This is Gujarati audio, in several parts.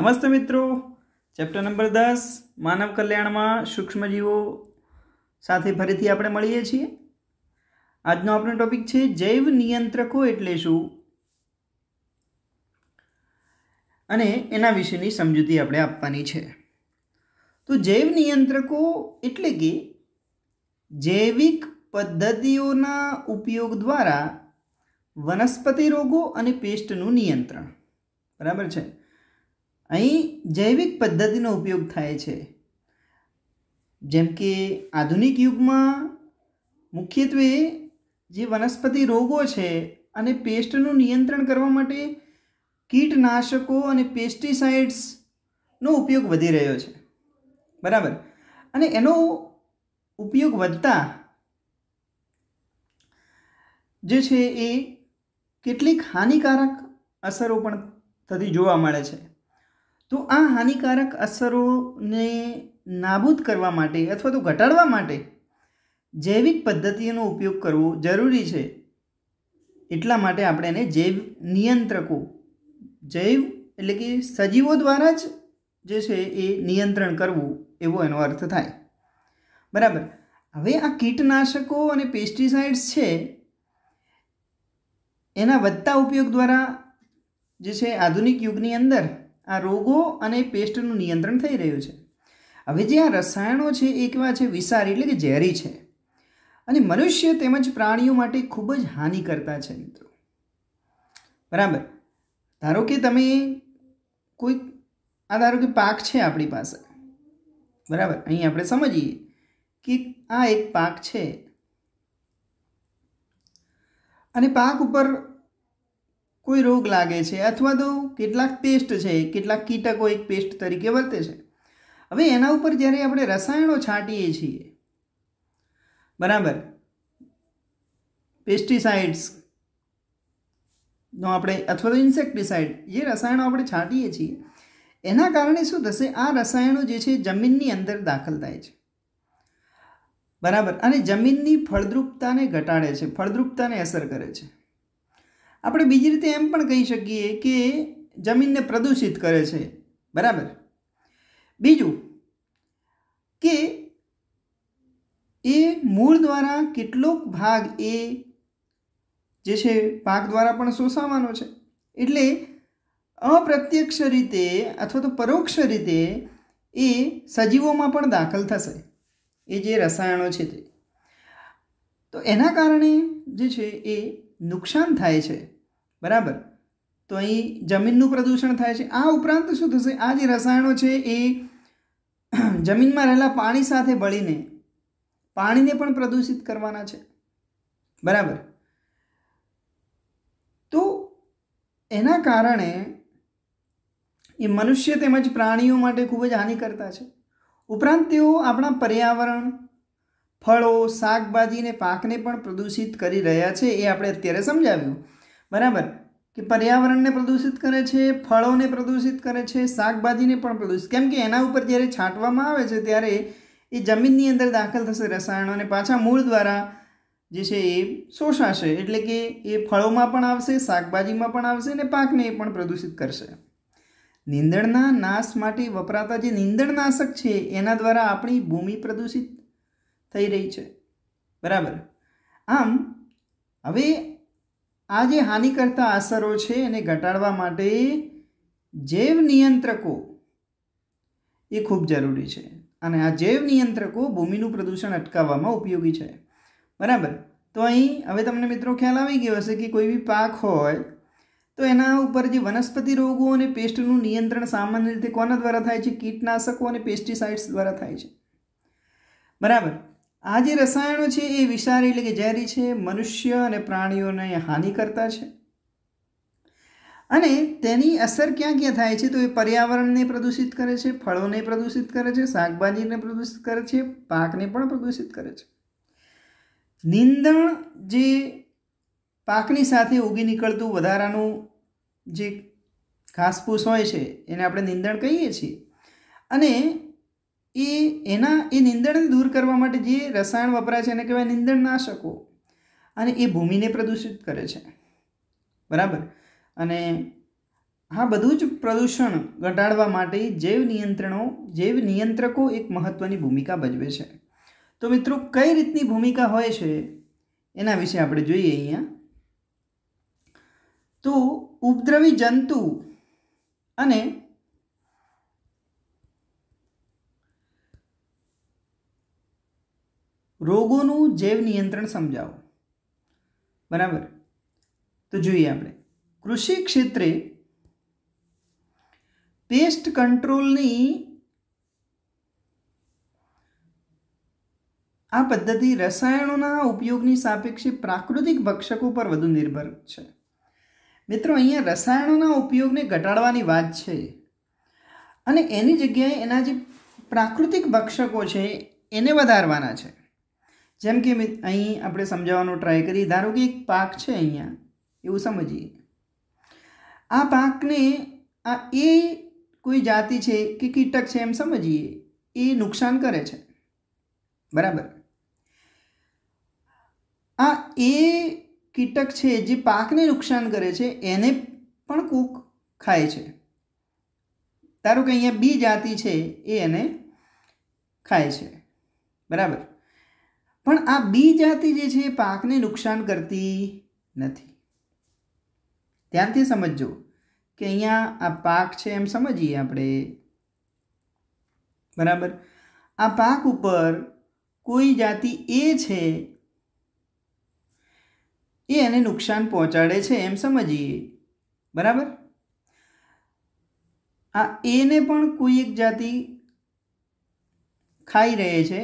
નમસ્તે મિત્રો ચેપ્ટર નંબર દસ માનવ કલ્યાણમાં સૂક્ષ્મજીવો સાથે ફરીથી આપણે મળીએ છીએ આજનો આપણો ટોપિક છે જૈવ નિયંત્રકો એટલે શું અને એના વિશેની સમજૂતી આપણે આપવાની છે તો જૈવ નિયંત્રકો એટલે કે જૈવિક પદ્ધતિઓના ઉપયોગ દ્વારા વનસ્પતિ રોગો અને પેસ્ટનું નિયંત્રણ બરાબર છે અહીં જૈવિક પદ્ધતિનો ઉપયોગ થાય છે જેમ કે આધુનિક યુગમાં મુખ્યત્વે જે વનસ્પતિ રોગો છે અને પેસ્ટનું નિયંત્રણ કરવા માટે કીટનાશકો અને પેસ્ટિસાઇડ્સનો ઉપયોગ વધી રહ્યો છે બરાબર અને એનો ઉપયોગ વધતા જે છે એ કેટલીક હાનિકારક અસરો પણ થતી જોવા મળે છે તો આ હાનિકારક અસરોને નાબૂદ કરવા માટે અથવા તો ઘટાડવા માટે જૈવિક પદ્ધતિઓનો ઉપયોગ કરવો જરૂરી છે એટલા માટે આપણે એને જૈવ નિયંત્રકો જૈવ એટલે કે સજીવો દ્વારા જ જે છે એ નિયંત્રણ કરવું એવો એનો અર્થ થાય બરાબર હવે આ કીટનાશકો અને પેસ્ટિસાઇડ્સ છે એના વધતા ઉપયોગ દ્વારા જે છે આધુનિક યુગની અંદર આ રોગો અને પેસ્ટનું નિયંત્રણ થઈ રહ્યું છે હવે જે આ રસાયણો છે એ કેવા છે વિસારી એટલે કે ઝેરી છે અને મનુષ્ય તેમજ પ્રાણીઓ માટે ખૂબ જ હાનિકર્તા છે મિત્રો બરાબર ધારો કે તમે કોઈ આ ધારો કે પાક છે આપણી પાસે બરાબર અહીં આપણે સમજીએ કે આ એક પાક છે અને પાક ઉપર કોઈ રોગ લાગે છે અથવા તો કેટલાક પેસ્ટ છે કેટલાક કીટકો એક પેસ્ટ તરીકે વર્તે છે હવે એના ઉપર જ્યારે આપણે રસાયણો છાંટીએ છીએ બરાબર પેસ્ટિસાઇડ્સ નો આપણે અથવા તો ઇન્સેક્ટિસાઇડ જે રસાયણો આપણે છાંટીએ છીએ એના કારણે શું થશે આ રસાયણો જે છે જમીનની અંદર દાખલ થાય છે બરાબર અને જમીનની ફળદ્રુપતાને ઘટાડે છે ફળદ્રુપતાને અસર કરે છે આપણે બીજી રીતે એમ પણ કહી શકીએ કે જમીનને પ્રદૂષિત કરે છે બરાબર બીજું કે એ મૂળ દ્વારા કેટલોક ભાગ એ જે છે પાક દ્વારા પણ શોષાવાનો છે એટલે અપ્રત્યક્ષ રીતે અથવા તો પરોક્ષ રીતે એ સજીવોમાં પણ દાખલ થશે એ જે રસાયણો છે તે તો એના કારણે જે છે એ નુકસાન થાય છે બરાબર તો અહીં જમીનનું પ્રદૂષણ થાય છે આ ઉપરાંત શું થશે આ જે રસાયણો છે એ જમીનમાં રહેલા પાણી સાથે બળીને પાણીને પણ પ્રદૂષિત કરવાના છે બરાબર તો એના કારણે એ મનુષ્ય તેમજ પ્રાણીઓ માટે ખૂબ જ હાનિ છે ઉપરાંત તેઓ આપણા પર્યાવરણ ફળો શાકભાજીને પાકને પણ પ્રદૂષિત કરી રહ્યા છે એ આપણે અત્યારે સમજાવ્યું બરાબર કે પર્યાવરણને પ્રદૂષિત કરે છે ફળોને પ્રદૂષિત કરે છે શાકભાજીને પણ પ્રદૂષિત કેમ કે એના ઉપર જ્યારે છાંટવામાં આવે છે ત્યારે એ જમીનની અંદર દાખલ થશે રસાયણો અને પાછા મૂળ દ્વારા જે છે એ શોષાશે એટલે કે એ ફળોમાં પણ આવશે શાકભાજીમાં પણ આવશે અને પાકને એ પણ પ્રદૂષિત કરશે નીંદણના નાશ માટે વપરાતા જે નીંદણનાશક છે એના દ્વારા આપણી ભૂમિ પ્રદૂષિત થઈ રહી છે બરાબર આમ હવે આ જે હાનિકર્તા અસરો છે એને ઘટાડવા માટે જૈવ નિયંત્રકો એ ખૂબ જરૂરી છે અને આ જૈવ નિયંત્રકો ભૂમિનું પ્રદૂષણ અટકાવવામાં ઉપયોગી છે બરાબર તો અહીં હવે તમને મિત્રો ખ્યાલ આવી ગયો હશે કે કોઈ બી પાક હોય તો એના ઉપર જે વનસ્પતિ રોગો અને પેસ્ટનું નિયંત્રણ સામાન્ય રીતે કોના દ્વારા થાય છે કીટનાશકો અને પેસ્ટિસાઇડ્સ દ્વારા થાય છે બરાબર આ જે રસાયણો છે એ વિષારી એટલે કે ઝેરી છે મનુષ્ય અને પ્રાણીઓને હાનિ કરતા છે અને તેની અસર ક્યાં ક્યાં થાય છે તો એ પર્યાવરણને પ્રદૂષિત કરે છે ફળોને પ્રદૂષિત કરે છે શાકભાજીને પ્રદૂષિત કરે છે પાકને પણ પ્રદૂષિત કરે છે નિંદણ જે પાકની સાથે ઉગી નીકળતું વધારાનું જે ઘાસફૂસ હોય છે એને આપણે નિંદણ કહીએ છીએ અને એ એના એ નીંદણને દૂર કરવા માટે જે રસાયણ વપરાય છે એને કહેવાય નીંદણનાશકો અને એ ભૂમિને પ્રદૂષિત કરે છે બરાબર અને હા બધું જ પ્રદૂષણ ઘટાડવા માટે જૈવ નિયંત્રણો જૈવ નિયંત્રકો એક મહત્ત્વની ભૂમિકા ભજવે છે તો મિત્રો કઈ રીતની ભૂમિકા હોય છે એના વિશે આપણે જોઈએ અહીંયા તો ઉપદ્રવી જંતુ અને રોગોનું જૈવ નિયંત્રણ સમજાવો બરાબર તો જોઈએ આપણે કૃષિ ક્ષેત્રે પેસ્ટ કંટ્રોલની આ પદ્ધતિ રસાયણોના ઉપયોગની સાપેક્ષે પ્રાકૃતિક ભક્ષકો પર વધુ નિર્ભર છે મિત્રો અહીંયા રસાયણોના ઉપયોગને ઘટાડવાની વાત છે અને એની જગ્યાએ એના જે પ્રાકૃતિક ભક્ષકો છે એને વધારવાના છે જેમ કે અહીં આપણે સમજાવવાનો ટ્રાય કરીએ ધારો કે એક પાક છે અહીંયા એવું સમજીએ આ પાકને આ એ કોઈ જાતિ છે કે કીટક છે એમ સમજીએ એ નુકસાન કરે છે બરાબર આ એ કીટક છે જે પાકને નુકસાન કરે છે એને પણ કોક ખાય છે ધારો કે અહીંયા બી જાતિ છે એ એને ખાય છે બરાબર પણ આ બી જાતિ જે છે એ પાકને નુકસાન કરતી નથી ત્યારથી સમજજો કે અહીંયા આ પાક છે એમ સમજીએ આપણે બરાબર આ પાક ઉપર કોઈ જાતિ એ છે એ એને નુકસાન પહોંચાડે છે એમ સમજીએ બરાબર આ એને પણ કોઈ એક જાતિ ખાઈ રહે છે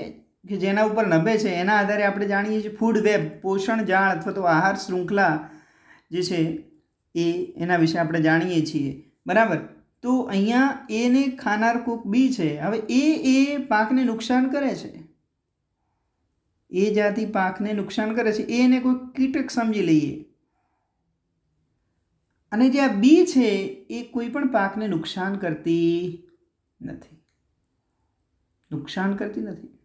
કે જેના ઉપર નભે છે એના આધારે આપણે જાણીએ છીએ ફૂડ વેબ પોષણ જાળ અથવા તો આહાર શૃંખલા જે છે એ એના વિશે આપણે જાણીએ છીએ બરાબર તો અહીંયા એને ખાનાર કોક બી છે હવે એ એ પાકને નુકસાન કરે છે એ જાતિ પાકને નુકસાન કરે છે એને કોઈ કીટક સમજી લઈએ અને જે આ બી છે એ કોઈ પણ પાકને નુકસાન કરતી નથી નુકસાન કરતી નથી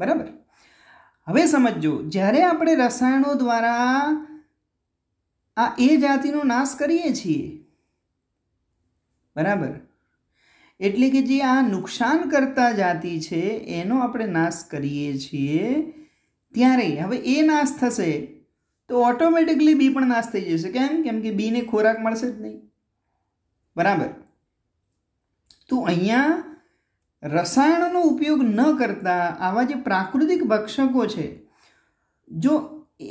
બરાબર હવે સમજજો જ્યારે આપણે રસાયણો દ્વારા આ એ જાતિનો નાશ કરીએ છીએ બરાબર એટલે કે જે આ નુકસાન કરતા જાતિ છે એનો આપણે નાશ કરીએ છીએ ત્યારે હવે એ નાશ થશે તો ઓટોમેટિકલી બી પણ નાશ થઈ જશે કેમ કેમ કે બીને ખોરાક મળશે જ નહીં બરાબર તો અહીંયા રસાયણનો ઉપયોગ ન કરતા આવા જે પ્રાકૃતિક ભક્ષકો છે જો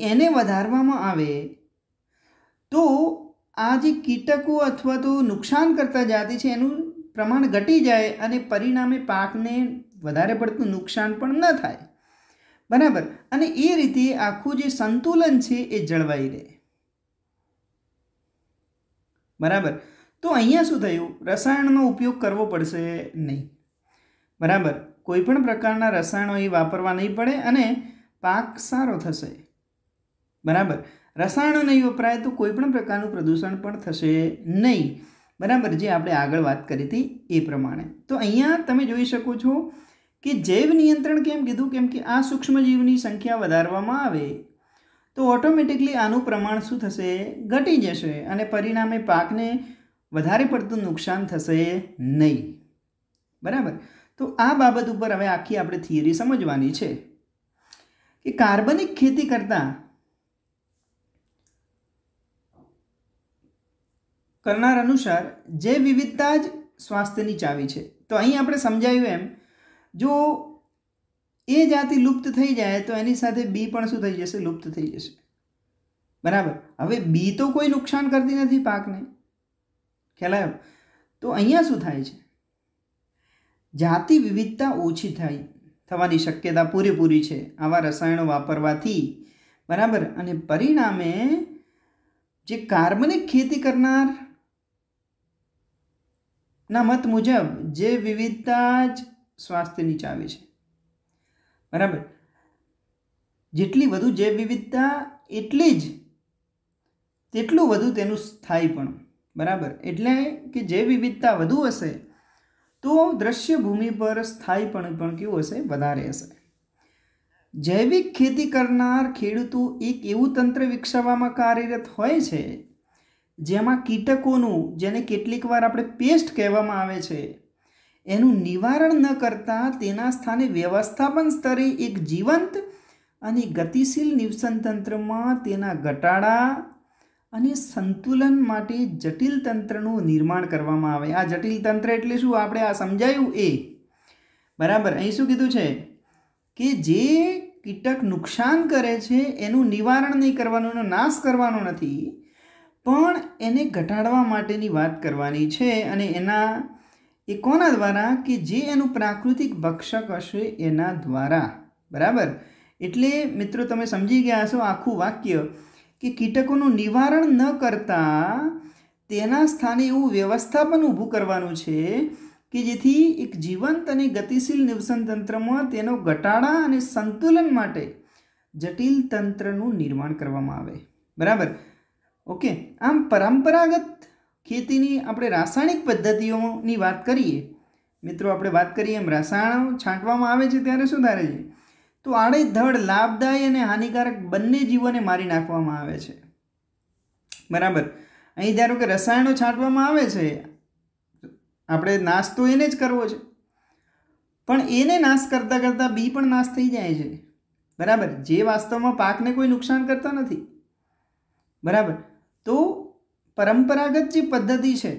એને વધારવામાં આવે તો આ જે કીટકો અથવા તો નુકસાન કરતા જાતિ છે એનું પ્રમાણ ઘટી જાય અને પરિણામે પાકને વધારે પડતું નુકસાન પણ ન થાય બરાબર અને એ રીતે આખું જે સંતુલન છે એ જળવાઈ રહે બરાબર તો અહીંયા શું થયું રસાયણનો ઉપયોગ કરવો પડશે નહીં બરાબર કોઈપણ પ્રકારના રસાયણો એ વાપરવા નહીં પડે અને પાક સારો થશે બરાબર રસાયણો નહીં વપરાય તો કોઈપણ પ્રકારનું પ્રદૂષણ પણ થશે નહીં બરાબર જે આપણે આગળ વાત કરી હતી એ પ્રમાણે તો અહીંયા તમે જોઈ શકો છો કે જૈવ નિયંત્રણ કેમ કીધું કેમ કે આ સૂક્ષ્મજીવની સંખ્યા વધારવામાં આવે તો ઓટોમેટિકલી આનું પ્રમાણ શું થશે ઘટી જશે અને પરિણામે પાકને વધારે પડતું નુકસાન થશે નહીં બરાબર તો આ બાબત ઉપર હવે આખી આપણે થિયરી સમજવાની છે કે કાર્બનિક ખેતી કરતાં કરનાર અનુસાર જે વિવિધતા જ સ્વાસ્થ્યની ચાવી છે તો અહીં આપણે સમજાયું એમ જો એ જાતિ લુપ્ત થઈ જાય તો એની સાથે બી પણ શું થઈ જશે લુપ્ત થઈ જશે બરાબર હવે બી તો કોઈ નુકસાન કરતી નથી પાકને ખ્યાલ આવ્યો તો અહીંયા શું થાય છે જાતિ વિવિધતા ઓછી થાય થવાની શક્યતા પૂરેપૂરી છે આવા રસાયણો વાપરવાથી બરાબર અને પરિણામે જે કાર્બનિક ખેતી કરનાર ના મત મુજબ જે વિવિધતા જ સ્વાસ્થ્યની ચાવી છે બરાબર જેટલી વધુ જૈવ વિવિધતા એટલી જ તેટલું વધુ તેનું પણ બરાબર એટલે કે જૈવ વિવિધતા વધુ હશે તો દ્રશ્ય ભૂમિ પર સ્થાયીપણ પણ કેવું હશે વધારે હશે જૈવિક ખેતી કરનાર ખેડૂતો એક એવું તંત્ર વિકસાવવામાં કાર્યરત હોય છે જેમાં કીટકોનું જેને કેટલીકવાર આપણે પેસ્ટ કહેવામાં આવે છે એનું નિવારણ ન કરતાં તેના સ્થાને વ્યવસ્થાપન સ્તરે એક જીવંત અને ગતિશીલ નિવસન તંત્રમાં તેના ઘટાડા અને સંતુલન માટે જટિલ તંત્રનું નિર્માણ કરવામાં આવે આ જટિલ તંત્ર એટલે શું આપણે આ સમજાયું એ બરાબર અહીં શું કીધું છે કે જે કીટક નુકસાન કરે છે એનું નિવારણ નહીં કરવાનું નાશ કરવાનો નથી પણ એને ઘટાડવા માટેની વાત કરવાની છે અને એના એ કોના દ્વારા કે જે એનું પ્રાકૃતિક ભક્ષક હશે એના દ્વારા બરાબર એટલે મિત્રો તમે સમજી ગયા હશો આખું વાક્ય કે કીટકોનું નિવારણ ન કરતાં તેના સ્થાને એવું વ્યવસ્થાપન ઊભું કરવાનું છે કે જેથી એક જીવંત અને ગતિશીલ નિવસન તંત્રમાં તેનો ઘટાડા અને સંતુલન માટે જટિલ તંત્રનું નિર્માણ કરવામાં આવે બરાબર ઓકે આમ પરંપરાગત ખેતીની આપણે રાસાયણિક પદ્ધતિઓની વાત કરીએ મિત્રો આપણે વાત કરીએ એમ રસાયણો છાંટવામાં આવે છે ત્યારે સુધારે છે તો આડેધડ લાભદાયી અને હાનિકારક બંને જીવોને મારી નાખવામાં આવે છે બરાબર અહીં ધારો કે રસાયણો છાંટવામાં આવે છે આપણે નાશ તો એને જ કરવો છે પણ એને નાશ કરતાં કરતાં બી પણ નાશ થઈ જાય છે બરાબર જે વાસ્તવમાં પાકને કોઈ નુકસાન કરતા નથી બરાબર તો પરંપરાગત જે પદ્ધતિ છે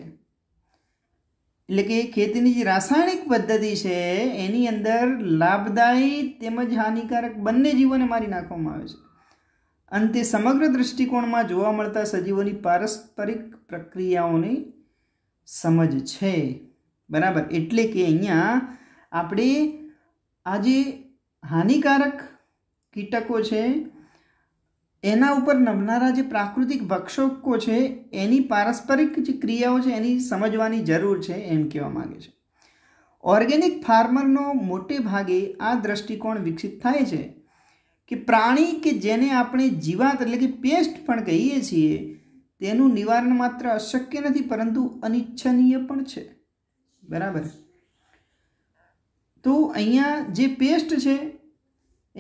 એટલે કે ખેતીની જે રાસાયણિક પદ્ધતિ છે એની અંદર લાભદાયી તેમજ હાનિકારક બંને જીવોને મારી નાખવામાં આવે છે અંતે સમગ્ર દૃષ્ટિકોણમાં જોવા મળતા સજીવોની પારસ્પરિક પ્રક્રિયાઓની સમજ છે બરાબર એટલે કે અહીંયા આપણે આ જે હાનિકારક કીટકો છે એના ઉપર નમનારા જે પ્રાકૃતિક વક્ષકો છે એની પારસ્પરિક જે ક્રિયાઓ છે એની સમજવાની જરૂર છે એમ કહેવા માગે છે ઓર્ગેનિક ફાર્મરનો મોટે ભાગે આ દ્રષ્ટિકોણ વિકસિત થાય છે કે પ્રાણી કે જેને આપણે જીવાત એટલે કે પેસ્ટ પણ કહીએ છીએ તેનું નિવારણ માત્ર અશક્ય નથી પરંતુ અનિચ્છનીય પણ છે બરાબર તો અહીંયા જે પેસ્ટ છે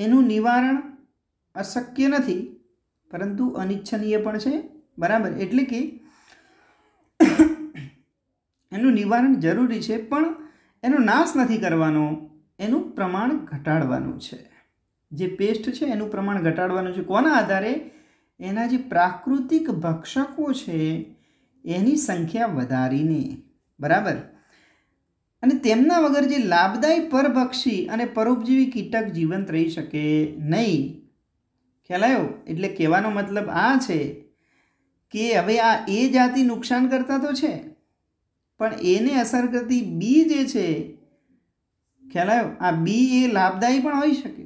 એનું નિવારણ અશક્ય નથી પરંતુ અનિચ્છનીય પણ છે બરાબર એટલે કે એનું નિવારણ જરૂરી છે પણ એનો નાશ નથી કરવાનો એનું પ્રમાણ ઘટાડવાનું છે જે પેસ્ટ છે એનું પ્રમાણ ઘટાડવાનું છે કોના આધારે એના જે પ્રાકૃતિક ભક્ષકો છે એની સંખ્યા વધારીને બરાબર અને તેમના વગર જે લાભદાયી પરભક્ષી અને પરોપજીવી કીટક જીવંત રહી શકે નહીં ખ્યાલ એટલે કહેવાનો મતલબ આ છે કે હવે આ એ જાતિ નુકસાન કરતા તો છે પણ એને અસર કરતી બી જે છે ખ્યાલ આ બી એ લાભદાયી પણ હોઈ શકે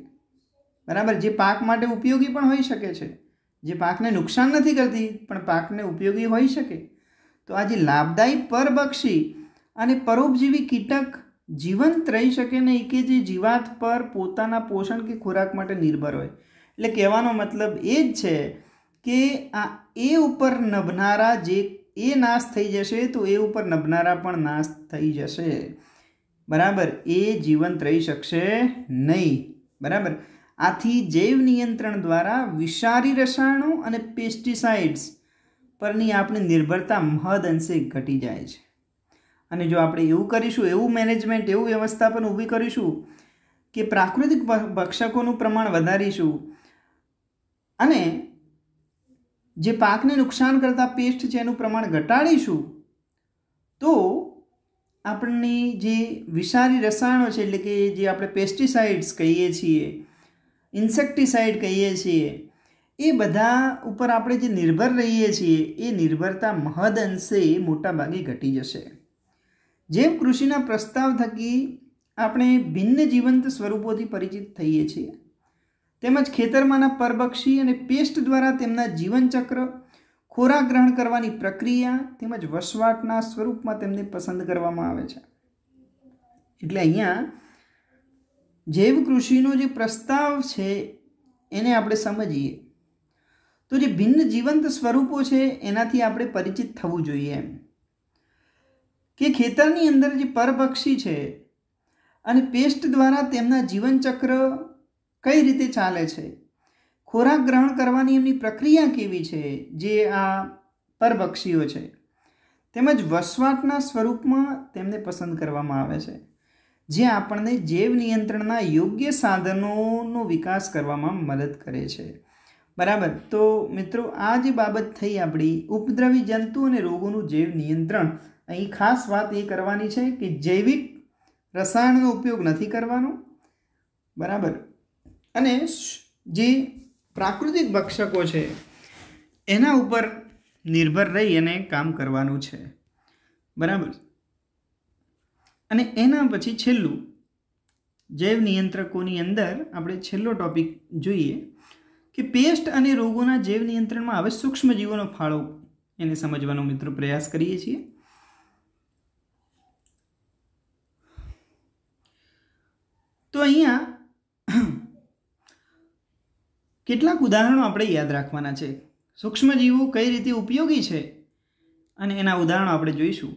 બરાબર જે પાક માટે ઉપયોગી પણ હોઈ શકે છે જે પાકને નુકસાન નથી કરતી પણ પાકને ઉપયોગી હોઈ શકે તો આ જે લાભદાયી પરબક્ષી અને પરોપજીવી કીટક જીવંત રહી શકે નહીં કે જે જીવાત પર પોતાના પોષણ કે ખોરાક માટે નિર્ભર હોય એટલે કહેવાનો મતલબ એ જ છે કે આ એ ઉપર નભનારા જે એ નાશ થઈ જશે તો એ ઉપર નભનારા પણ નાશ થઈ જશે બરાબર એ જીવંત રહી શકશે નહીં બરાબર આથી જૈવ નિયંત્રણ દ્વારા વિષારી રસાયણો અને પેસ્ટિસાઇડ્સ પરની આપણી નિર્ભરતા મહદ અંશે ઘટી જાય છે અને જો આપણે એવું કરીશું એવું મેનેજમેન્ટ એવું વ્યવસ્થાપન ઊભી કરીશું કે પ્રાકૃતિક ભક્ષકોનું પ્રમાણ વધારીશું અને જે પાકને નુકસાન કરતા પેસ્ટ છે એનું પ્રમાણ ઘટાડીશું તો આપણની જે વિષારી રસાયણો છે એટલે કે જે આપણે પેસ્ટિસાઇડ્સ કહીએ છીએ ઇન્સેક્ટિસાઇડ કહીએ છીએ એ બધા ઉપર આપણે જે નિર્ભર રહીએ છીએ એ નિર્ભરતા મહદ અંશે મોટાભાગે ઘટી જશે જેમ કૃષિના પ્રસ્તાવ થકી આપણે ભિન્ન જીવંત સ્વરૂપોથી પરિચિત થઈએ છીએ તેમજ ખેતરમાંના પરબક્ષી અને પેસ્ટ દ્વારા તેમના જીવનચક્ર ખોરાક ગ્રહણ કરવાની પ્રક્રિયા તેમજ વસવાટના સ્વરૂપમાં તેમને પસંદ કરવામાં આવે છે એટલે અહીંયા જૈવ કૃષિનો જે પ્રસ્તાવ છે એને આપણે સમજીએ તો જે ભિન્ન જીવંત સ્વરૂપો છે એનાથી આપણે પરિચિત થવું જોઈએ એમ કે ખેતરની અંદર જે પરભક્ષી છે અને પેસ્ટ દ્વારા તેમના જીવનચક્ર કઈ રીતે ચાલે છે ખોરાક ગ્રહણ કરવાની એમની પ્રક્રિયા કેવી છે જે આ પરભક્ષીઓ છે તેમજ વસવાટના સ્વરૂપમાં તેમને પસંદ કરવામાં આવે છે જે આપણને જૈવ નિયંત્રણના યોગ્ય સાધનોનો વિકાસ કરવામાં મદદ કરે છે બરાબર તો મિત્રો આ જે બાબત થઈ આપણી ઉપદ્રવી જંતુ અને રોગોનું જૈવ નિયંત્રણ અહીં ખાસ વાત એ કરવાની છે કે જૈવિક રસાયણનો ઉપયોગ નથી કરવાનો બરાબર અને જે પ્રાકૃતિક ભક્ષકો છે એના ઉપર નિર્ભર રહી અને કામ કરવાનું છે બરાબર અને એના પછી છેલ્લું જૈવ નિયંત્રકોની અંદર આપણે છેલ્લો ટોપિક જોઈએ કે પેસ્ટ અને રોગોના જૈવ નિયંત્રણમાં આવે સૂક્ષ્મજીવોનો ફાળો એને સમજવાનો મિત્ર પ્રયાસ કરીએ છીએ તો અહીંયા કેટલાક ઉદાહરણો આપણે યાદ રાખવાના છે સૂક્ષ્મજીવો કઈ રીતે ઉપયોગી છે અને એના ઉદાહરણો આપણે જોઈશું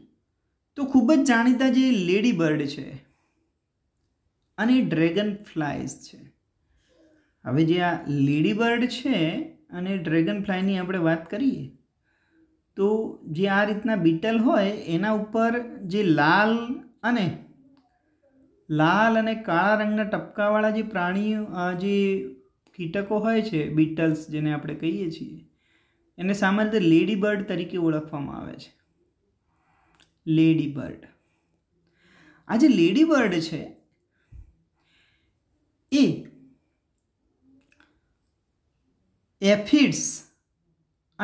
તો ખૂબ જ જાણીતા જે લેડી બર્ડ છે અને ડ્રેગન ફ્લાઇઝ છે હવે જે આ લેડી બર્ડ છે અને ડ્રેગન ફ્લાયની આપણે વાત કરીએ તો જે આ રીતના બીટલ હોય એના ઉપર જે લાલ અને લાલ અને કાળા રંગના ટપકાવાળા જે પ્રાણીઓ જે કીટકો હોય છે બીટલ્સ જેને આપણે કહીએ છીએ એને સામાન્ય રીતે લેડી બર્ડ તરીકે ઓળખવામાં આવે છે લેડી બર્ડ આ જે લેડી બર્ડ છે એ એફિડ્સ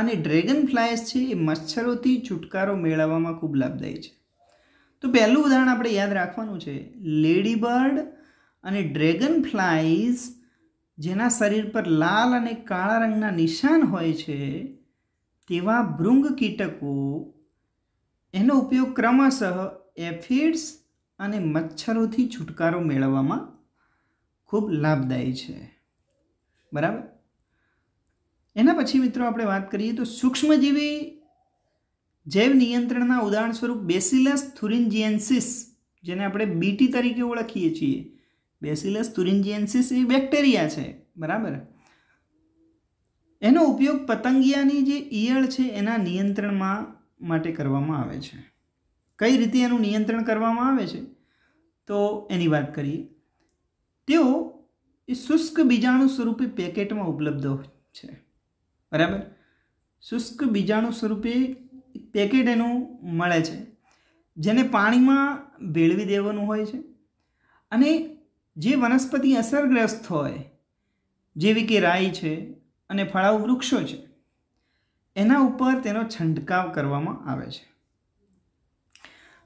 અને ડ્રેગન ફ્લાયસ છે એ મચ્છરોથી છુટકારો મેળવવામાં ખૂબ લાભદાયી છે તો પહેલું ઉદાહરણ આપણે યાદ રાખવાનું છે લેડી બર્ડ અને ડ્રેગન ફ્લાઇઝ જેના શરીર પર લાલ અને કાળા રંગના નિશાન હોય છે તેવા ભૃંગ કીટકો એનો ઉપયોગ ક્રમશઃ એફિડ્સ અને મચ્છરોથી છુટકારો મેળવવામાં ખૂબ લાભદાયી છે બરાબર એના પછી મિત્રો આપણે વાત કરીએ તો સૂક્ષ્મજીવી જૈવ નિયંત્રણના ઉદાહરણ સ્વરૂપ બેસિલસ થુરિન્જિયન્સિસ જેને આપણે બીટી તરીકે ઓળખીએ છીએ બેસિલસ તુરિન્જિયન્સિસ એ બેક્ટેરિયા છે બરાબર એનો ઉપયોગ પતંગિયાની જે ઈયળ છે એના નિયંત્રણમાં માટે કરવામાં આવે છે કઈ રીતે એનું નિયંત્રણ કરવામાં આવે છે તો એની વાત કરીએ તેઓ એ શુષ્ક બીજાણુ સ્વરૂપે પેકેટમાં ઉપલબ્ધ છે બરાબર શુષ્ક બીજાણુ સ્વરૂપે પેકેટ એનું મળે છે જેને પાણીમાં ભેળવી દેવાનું હોય છે અને જે વનસ્પતિ અસરગ્રસ્ત હોય જેવી કે રાઈ છે અને ફળાઉ વૃક્ષો છે એના ઉપર તેનો છંટકાવ કરવામાં આવે છે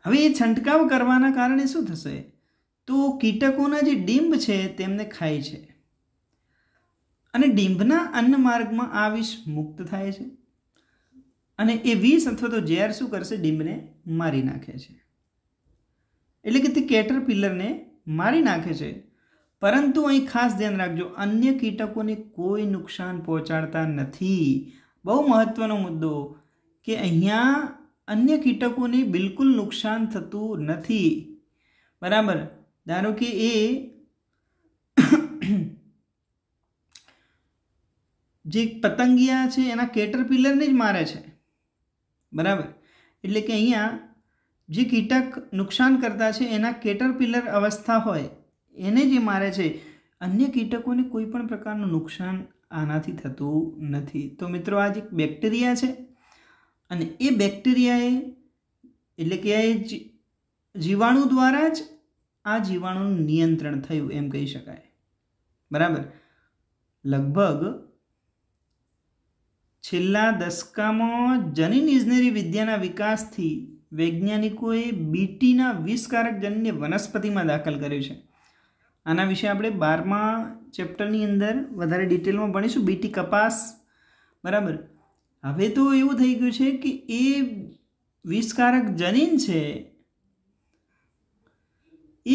હવે એ છંટકાવ કરવાના કારણે શું થશે તો કીટકોના જે ડીંબ છે તેમને ખાય છે અને ડીંભના અન્ન માર્ગમાં આ વિષ મુક્ત થાય છે અને એ વિષ અથવા તો ઝેર શું કરશે ડીંબને મારી નાખે છે એટલે કે તે કેટરપિલરને મારી નાખે છે પરંતુ અહીં ખાસ ધ્યાન રાખજો અન્ય કીટકોને કોઈ નુકસાન પહોંચાડતા નથી બહુ મહત્ત્વનો મુદ્દો કે અહીંયા અન્ય કીટકોને બિલકુલ નુકસાન થતું નથી બરાબર ધારો કે એ જે પતંગિયા છે એના કેટરપિલરને જ મારે છે બરાબર એટલે કે અહીંયા જે કીટક નુકસાન કરતા છે એના કેટરપિલર અવસ્થા હોય એને જે મારે છે અન્ય કીટકોને કોઈ પણ પ્રકારનું નુકસાન આનાથી થતું નથી તો મિત્રો આ જે બેક્ટેરિયા છે અને એ બેક્ટેરિયાએ એટલે કે એ જીવાણુ દ્વારા જ આ જીવાણુનું નિયંત્રણ થયું એમ કહી શકાય બરાબર લગભગ છેલ્લા દસકામાં જનીન ઇજનેરી વિદ્યાના વિકાસથી વૈજ્ઞાનિકોએ બીટીના વિષકારક જનને વનસ્પતિમાં દાખલ કર્યું છે આના વિશે આપણે બારમા ચેપ્ટરની અંદર વધારે ડિટેલમાં ભણીશું બીટી કપાસ બરાબર હવે તો એવું થઈ ગયું છે કે એ વિષકારક જનીન છે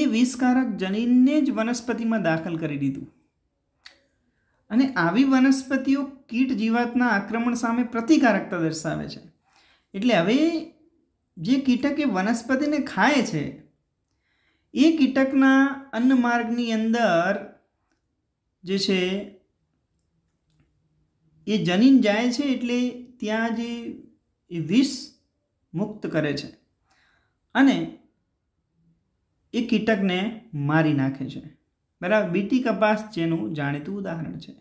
એ વિષકારક જનીનને જ વનસ્પતિમાં દાખલ કરી દીધું અને આવી વનસ્પતિઓ કીટ જીવાતના આક્રમણ સામે પ્રતિકારકતા દર્શાવે છે એટલે હવે જે કીટક એ વનસ્પતિને ખાય છે એ કીટકના અન્ન માર્ગની અંદર જે છે એ જનીન જાય છે એટલે ત્યાં જે એ વિષ મુક્ત કરે છે અને એ કીટકને મારી નાખે છે બરાબર બીટી કપાસ જેનું જાણીતું ઉદાહરણ છે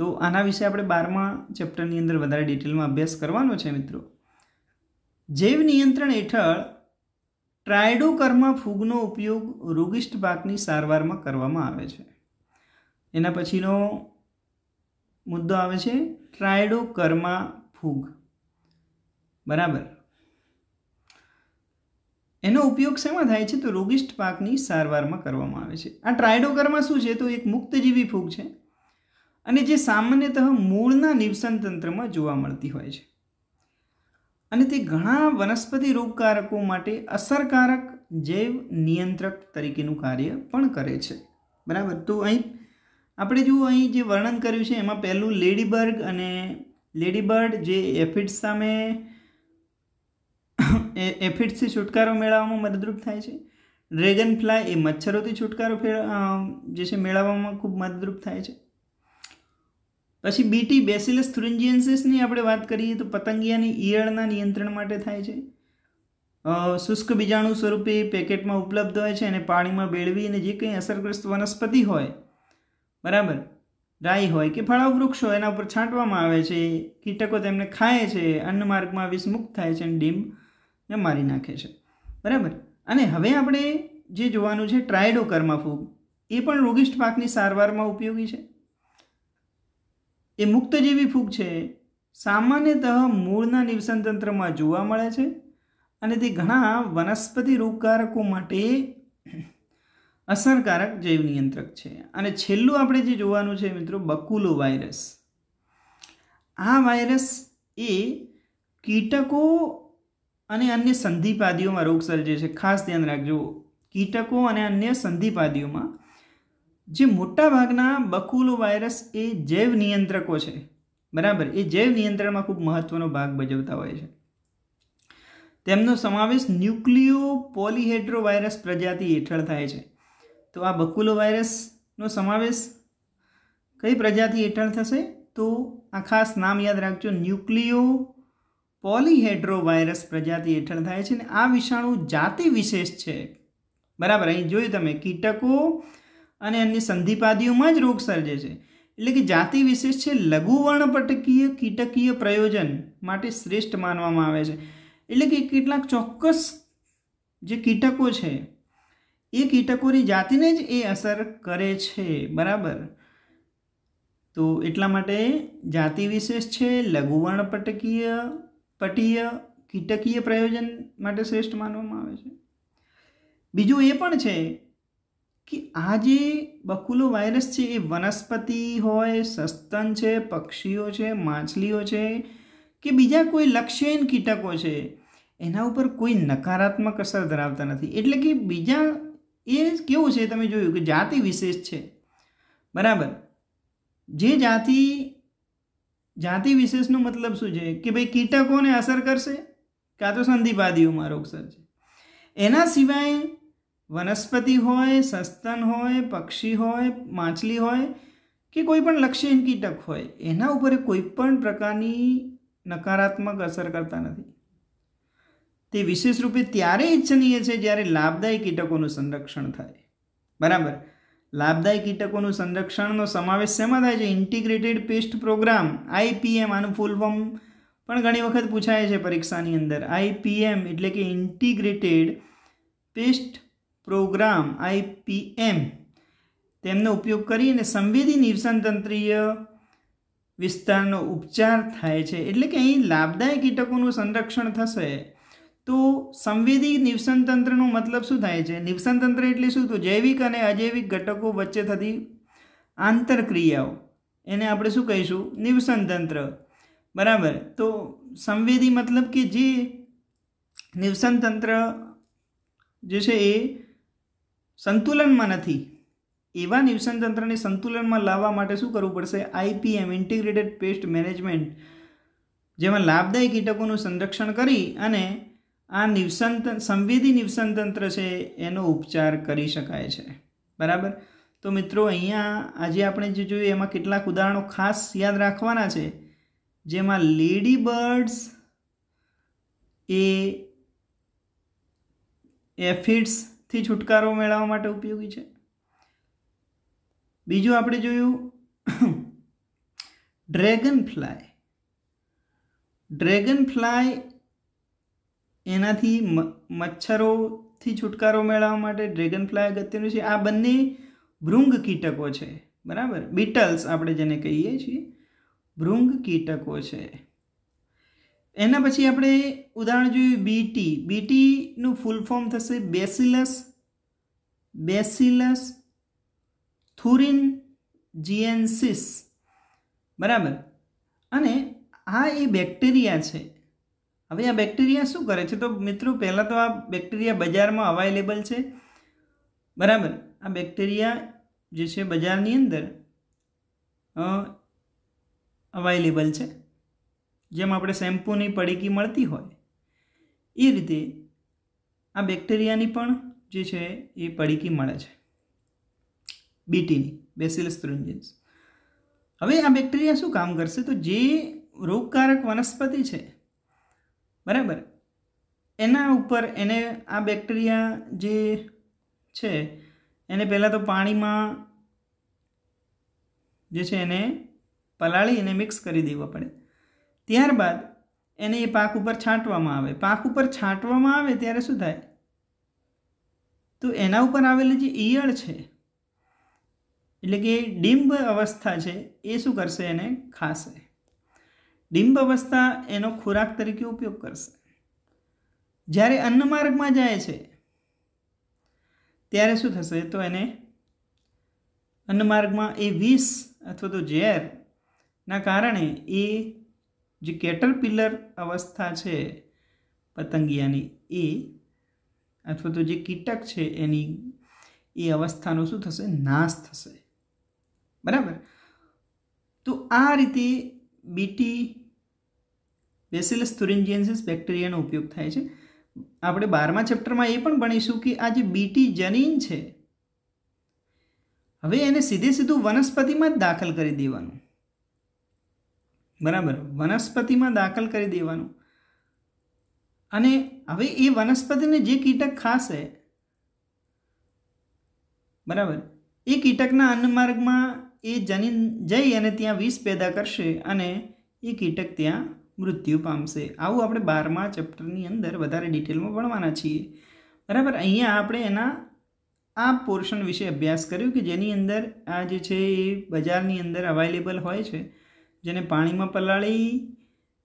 તો આના વિશે આપણે બારમા ચેપ્ટરની અંદર વધારે ડિટેલમાં અભ્યાસ કરવાનો છે મિત્રો જૈવ નિયંત્રણ હેઠળ ટ્રાયડોકર્મા ફૂગનો ઉપયોગ રોગિષ્ટ પાકની સારવારમાં કરવામાં આવે છે એના પછીનો મુદ્દો આવે છે ટ્રાયડોકર્મા ફૂગ બરાબર એનો ઉપયોગ શેમાં થાય છે તો રોગિષ્ટ પાકની સારવારમાં કરવામાં આવે છે આ ટ્રાયડોકર્મા શું છે તો એક મુક્તજીવી ફૂગ છે અને જે સામાન્યતઃ મૂળના નિવસન તંત્રમાં જોવા મળતી હોય છે અને તે ઘણા વનસ્પતિ રોગકારકો માટે અસરકારક જૈવ નિયંત્રક તરીકેનું કાર્ય પણ કરે છે બરાબર તો અહીં આપણે જો અહીં જે વર્ણન કર્યું છે એમાં પહેલું લેડીબર્ગ અને લેડીબર્ડ જે એફિડ્સ સામે એફિડ્સથી છુટકારો મેળવવામાં મદદરૂપ થાય છે ડ્રેગન ફ્લાય એ મચ્છરોથી છુટકારો જે છે મેળવવામાં ખૂબ મદદરૂપ થાય છે પછી બીટી બેસિલસ થ્રુન્જિયન્સિસની આપણે વાત કરીએ તો પતંગિયાની ઈયળના નિયંત્રણ માટે થાય છે શુષ્ક બીજાણુ સ્વરૂપે પેકેટમાં ઉપલબ્ધ હોય છે અને પાણીમાં બેળવી અને જે કંઈ અસરગ્રસ્ત વનસ્પતિ હોય બરાબર રાઈ હોય કે ફળાવ વૃક્ષો એના ઉપર છાંટવામાં આવે છે કીટકો તેમને ખાય છે અન્ન માર્ગમાં વિષમુક્ત થાય છે અને ડીમને મારી નાખે છે બરાબર અને હવે આપણે જે જોવાનું છે ટ્રાયડો ફૂગ એ પણ રોગિષ્ટ પાકની સારવારમાં ઉપયોગી છે એ મુક્તજીવી ફૂગ છે સામાન્યતઃ મૂળના તંત્રમાં જોવા મળે છે અને તે ઘણા વનસ્પતિ રોગકારકો માટે અસરકારક જૈવ નિયંત્રક છે અને છેલ્લું આપણે જે જોવાનું છે મિત્રો બકુલો વાયરસ આ વાયરસ એ કીટકો અને અન્ય સંધિપાદીઓમાં રોગ સર્જે છે ખાસ ધ્યાન રાખજો કીટકો અને અન્ય સંધિપાદીઓમાં જે મોટાભાગના બકુલો વાયરસ એ જૈવ નિયંત્રકો છે બરાબર એ જૈવ નિયંત્રણમાં ખૂબ મહત્ત્વનો ભાગ ભજવતા હોય છે તેમનો સમાવેશ ન્યુક્લિયો પોલિહેડ્રો વાયરસ પ્રજાતિ હેઠળ થાય છે તો આ બકુલો વાયરસનો સમાવેશ કઈ પ્રજાતિ હેઠળ થશે તો આ ખાસ નામ યાદ રાખજો ન્યુક્લિયો પોલિહેડ્રો વાયરસ પ્રજાતિ હેઠળ થાય છે ને આ વિષાણુ જાતિ વિશેષ છે બરાબર અહીં જોયું તમે કીટકો અને એની સંધિપાદીઓમાં જ રોગ સર્જે છે એટલે કે જાતિ વિશેષ છે લઘુવર્ણપટકીય કીટકીય પ્રયોજન માટે શ્રેષ્ઠ માનવામાં આવે છે એટલે કે કેટલાક ચોક્કસ જે કીટકો છે એ કીટકોની જાતિને જ એ અસર કરે છે બરાબર તો એટલા માટે જાતિ વિશેષ છે લઘુવર્ણપટકીય પટીય કીટકીય પ્રયોજન માટે શ્રેષ્ઠ માનવામાં આવે છે બીજું એ પણ છે કે આ જે બકુલો વાયરસ છે એ વનસ્પતિ હોય સસ્તન છે પક્ષીઓ છે માછલીઓ છે કે બીજા કોઈ લક્ષ્યહીન કીટકો છે એના ઉપર કોઈ નકારાત્મક અસર ધરાવતા નથી એટલે કે બીજા એ કેવું છે તમે જોયું કે જાતિ વિશેષ છે બરાબર જે જાતિ જાતિ વિશેષનો મતલબ શું છે કે ભાઈ કીટકોને અસર કરશે કાં તો સંધિપાદીઓમાં રોગસર છે એના સિવાય વનસ્પતિ હોય સસ્તન હોય પક્ષી હોય માછલી હોય કે કોઈ પણ લક્ષ્યહીન કીટક હોય એના ઉપર કોઈ પણ પ્રકારની નકારાત્મક અસર કરતા નથી તે વિશેષ રૂપે ત્યારે ઇચ્છનીય છે જ્યારે લાભદાયી કીટકોનું સંરક્ષણ થાય બરાબર લાભદાયી કીટકોનું સંરક્ષણનો સમાવેશ શેમાં થાય છે ઇન્ટિગ્રેટેડ પેસ્ટ પ્રોગ્રામ આઈપીએમ આનું ફૂલ ફોર્મ પણ ઘણી વખત પૂછાય છે પરીક્ષાની અંદર આઈપીએમ એટલે કે ઇન્ટિગ્રેટેડ પેસ્ટ પ્રોગ્રામ આઈપીએમ તેમનો ઉપયોગ કરીને સંવેદી નિવસનતંત્રીય વિસ્તારનો ઉપચાર થાય છે એટલે કે અહીં લાભદાયક કીટકોનું સંરક્ષણ થશે તો સંવેદી નિવસનતંત્રનો મતલબ શું થાય છે નિવસનતંત્ર એટલે શું તો જૈવિક અને અજૈવિક ઘટકો વચ્ચે થતી આંતરક્રિયાઓ એને આપણે શું કહીશું નિવસનતંત્ર બરાબર તો સંવેદી મતલબ કે જે નિવસનતંત્ર જે છે એ સંતુલનમાં નથી એવા નિવસન તંત્રને સંતુલનમાં લાવવા માટે શું કરવું પડશે આઈપીએમ ઇન્ટિગ્રેટેડ પેસ્ટ મેનેજમેન્ટ જેમાં લાભદાયી કીટકોનું સંરક્ષણ કરી અને આ નિવસન સંવેદી નિવસન તંત્ર છે એનો ઉપચાર કરી શકાય છે બરાબર તો મિત્રો અહીંયા આજે આપણે જે જોયું એમાં કેટલાક ઉદાહરણો ખાસ યાદ રાખવાના છે જેમાં લેડી બર્ડ્સ એ એફિડ્સ થી છુટકારો મેળવવા માટે ઉપયોગી છે બીજું આપણે જોયું ડ્રેગન ફ્લાય ડ્રેગન ફ્લાય એનાથી મચ્છરોથી છુટકારો મેળવવા માટે ડ્રેગન ફ્લાય અગત્યનું છે આ બંને ભૃંગ કીટકો છે બરાબર બીટલ્સ આપણે જેને કહીએ છીએ ભૃંગ કીટકો છે એના પછી આપણે ઉદાહરણ જોયું બીટી બીટીનું ફૂલ ફોર્મ થશે બેસિલસ બેસિલસ થુરિન જીએન્સિસ બરાબર અને આ એ બેક્ટેરિયા છે હવે આ બેક્ટેરિયા શું કરે છે તો મિત્રો પહેલાં તો આ બેક્ટેરિયા બજારમાં અવાઇલેબલ છે બરાબર આ બેક્ટેરિયા જે છે બજારની અંદર અવાઇલેબલ છે જેમ આપણે શેમ્પૂની પડીકી મળતી હોય એ રીતે આ બેક્ટેરિયાની પણ જે છે એ પડીકી મળે છે બીટીની બેસિલસ ત્રુન્જન્સ હવે આ બેક્ટેરિયા શું કામ કરશે તો જે રોગકારક વનસ્પતિ છે બરાબર એના ઉપર એને આ બેક્ટેરિયા જે છે એને પહેલાં તો પાણીમાં જે છે એને પલાળી એને મિક્સ કરી દેવા પડે ત્યારબાદ એને એ પાક ઉપર છાંટવામાં આવે પાક ઉપર છાંટવામાં આવે ત્યારે શું થાય તો એના ઉપર આવેલી જે ઈયળ છે એટલે કે ડિંબ અવસ્થા છે એ શું કરશે એને ખાશે ડિંબ અવસ્થા એનો ખોરાક તરીકે ઉપયોગ કરશે જ્યારે અન્નમાર્ગમાં જાય છે ત્યારે શું થશે તો એને અન્નમાર્ગમાં એ વિષ અથવા તો ઝેરના કારણે એ જે કેટરપિલર અવસ્થા છે પતંગિયાની એ અથવા તો જે કીટક છે એની એ અવસ્થાનો શું થશે નાશ થશે બરાબર તો આ રીતે બીટી બેસિલસ થુરિન્જિયન્સિસ બેક્ટેરિયાનો ઉપયોગ થાય છે આપણે બારમા ચેપ્ટરમાં એ પણ ભણીશું કે આ જે બીટી જનીન છે હવે એને સીધે સીધું વનસ્પતિમાં જ દાખલ કરી દેવાનું બરાબર વનસ્પતિમાં દાખલ કરી દેવાનું અને હવે એ વનસ્પતિને જે કીટક ખાશે બરાબર એ કીટકના અન્નમાર્ગમાં એ જની જઈ અને ત્યાં વિષ પેદા કરશે અને એ કીટક ત્યાં મૃત્યુ પામશે આવું આપણે બારમા ચેપ્ટરની અંદર વધારે ડિટેલમાં ભણવાના છીએ બરાબર અહીંયા આપણે એના આ પોર્શન વિશે અભ્યાસ કર્યો કે જેની અંદર આ જે છે એ બજારની અંદર અવાઇલેબલ હોય છે જેને પાણીમાં પલાળી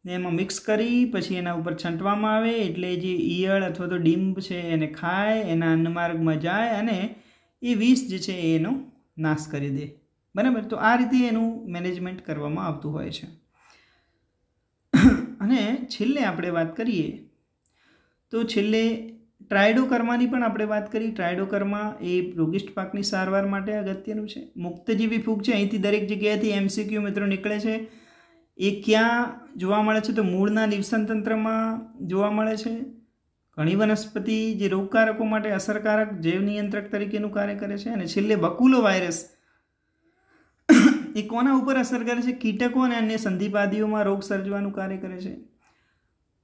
ને એમાં મિક્સ કરી પછી એના ઉપર છંટવામાં આવે એટલે જે ઈયળ અથવા તો ડીંબ છે એને ખાય એના અન્નમાર્ગમાં જાય અને એ વિષ જે છે એનો નાશ કરી દે બરાબર તો આ રીતે એનું મેનેજમેન્ટ કરવામાં આવતું હોય છે અને છેલ્લે આપણે વાત કરીએ તો છેલ્લે ટ્રાયડોકર્માની પણ આપણે વાત કરી ટ્રાયડોકરમાં એ રોગિષ્ટ પાકની સારવાર માટે અગત્યનું છે મુક્તજીવી ફૂગ છે અહીંથી દરેક જગ્યાએથી એમસીક્યુ મિત્રો નીકળે છે એ ક્યાં જોવા મળે છે તો મૂળના નિવસનતંત્રમાં જોવા મળે છે ઘણી વનસ્પતિ જે રોગકારકો માટે અસરકારક જૈવ નિયંત્રક તરીકેનું કાર્ય કરે છે અને છેલ્લે બકુલો વાયરસ એ કોના ઉપર અસર કરે છે કીટકો અને અન્ય સંધિપાદીઓમાં રોગ સર્જવાનું કાર્ય કરે છે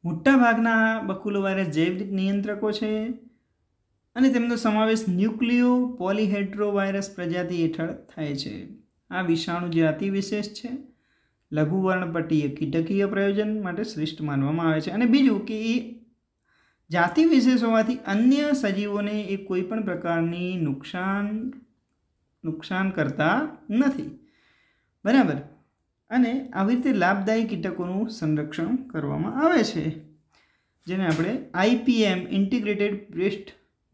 મોટાભાગના બકુલો વાયરસ જૈવિક નિયંત્રકો છે અને તેમનો સમાવેશ ન્યુક્લિયો પોલિહેડ્રોવાયરસ પ્રજાતિ હેઠળ થાય છે આ વિષાણુ જે વિશેષ છે લઘુવર્ણપટ્ટીય કીટકીય પ્રયોજન માટે શ્રેષ્ઠ માનવામાં આવે છે અને બીજું કે એ જાતિ વિશેષ હોવાથી અન્ય સજીવોને એ કોઈ પણ પ્રકારની નુકસાન નુકસાન કરતા નથી બરાબર અને આવી રીતે લાભદાયી કીટકોનું સંરક્ષણ કરવામાં આવે છે જેને આપણે આઈપીએમ ઇન્ટિગ્રેટેડ પેસ્ટ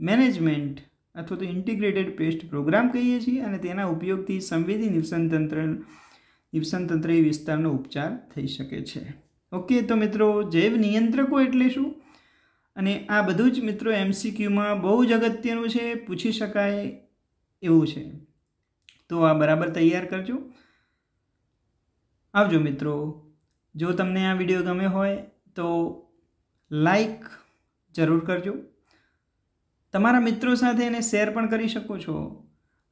મેનેજમેન્ટ અથવા તો ઇન્ટિગ્રેટેડ પેસ્ટ પ્રોગ્રામ કહીએ છીએ અને તેના ઉપયોગથી સંવેદી નિવસનતંત્ર નિવસનતંત્ર વિસ્તારનો ઉપચાર થઈ શકે છે ઓકે તો મિત્રો જૈવ નિયંત્રકો એટલે શું અને આ બધું જ મિત્રો એમસીક્યુમાં બહુ જ અગત્યનું છે પૂછી શકાય એવું છે તો આ બરાબર તૈયાર કરજો આવજો મિત્રો જો તમને આ વિડીયો ગમ્યો હોય તો લાઈક જરૂર કરજો તમારા મિત્રો સાથે એને શેર પણ કરી શકો છો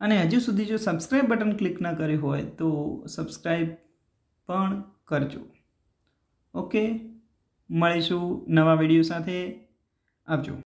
અને હજુ સુધી જો સબસ્ક્રાઈબ બટન ક્લિક ન કર્યું હોય તો સબસ્ક્રાઈબ પણ કરજો ઓકે મળીશું નવા વિડીયો સાથે આવજો